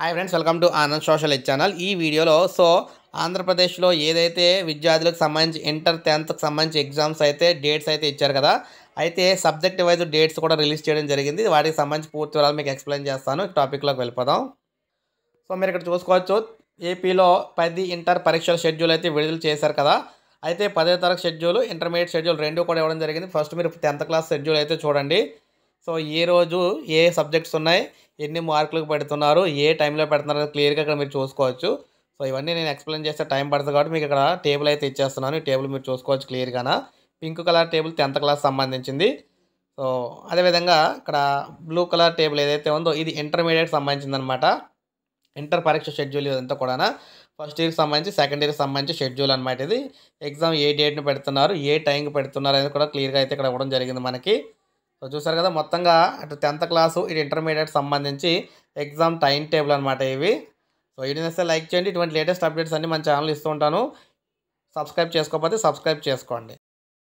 hi friends welcome to Anand social channel ఈ వీడియోలో so ఆంధ్రప్రదేశ్లో ఏదైతే విద్యార్థులకు సంబంధించి ఇంటర్ టెన్త్కి సంబంధించి ఎగ్జామ్స్ అయితే డేట్స్ అయితే ఇచ్చారు కదా అయితే సబ్జెక్ట్ వైజ్ డేట్స్ కూడా రిలీజ్ చేయడం జరిగింది వాటికి సంబంధించి పూర్తి వివరాలు మీకు ఎక్స్ప్లెయిన్ చేస్తాను టాపిక్లోకి వెళ్ళిపోదాం సో మీరు ఇక్కడ చూసుకోవచ్చు ఏపీలో పది ఇంటర్ పరీక్షల షెడ్యూల్ అయితే విడుదల చేశారు కదా అయితే పదో తరగతి షెడ్యూల్ ఇంటర్మీడియట్ షెడ్యూల్ రెండు కూడా ఇవ్వడం జరిగింది ఫస్ట్ మీరు టెన్త్ క్లాస్ షెడ్యూల్ అయితే చూడండి సో ఏ రోజు ఏ సబ్జెక్ట్స్ ఉన్నాయి ఎన్ని మార్కులకు పెడుతున్నారు ఏ టైంలో పెడుతున్నారు క్లియర్గా ఇక్కడ మీరు చూసుకోవచ్చు సో ఇవన్నీ నేను ఎక్స్ప్లెయిన్ చేస్తే టైం పడుతుంది కాబట్టి మీకు ఇక్కడ టేబుల్ అయితే ఇచ్చేస్తున్నాను ఈ టేబుల్ మీరు చూసుకోవచ్చు క్లియర్గానా pink colour table tenth class సంబంధించింది సో అదేవిధంగా ఇక్కడ బ్లూ కలర్ టేబుల్ ఏదైతే ఉందో ఇది ఇంటర్మీడియట్ సంబంధించింది అనమాట ఇంటర్ పరీక్ష షెడ్యూల్ ఇదంతా కూడా ఫస్ట్ ఇయర్కి సంబంధించి సెకండ్ ఇయర్కి సంబంధించి షెడ్యూల్ అనమాట ఇది ఎగ్జామ్ ఏ డేట్ను పెడుతున్నారు ఏ టైంకి పెడుతున్నారు అనేది కూడా క్లియర్గా అయితే ఇక్కడ ఇవ్వడం జరిగింది మనకి సో చూసారు కదా మొత్తంగా అటు టెన్త్ క్లాసు ఇటు ఇంటర్మీడియట్ సంబంధించి ఎగ్జామ్ టైం టేబుల్ అనమాట ఇవి సో వీడియో లైక్ చేయండి ఇటువంటి లేటెస్ట్ అప్డేట్స్ అన్నీ మన ఛానల్ ఇస్తూ ఉంటాను సబ్స్క్రైబ్ చేసుకోకపోతే సబ్స్క్రైబ్ చేసుకోండి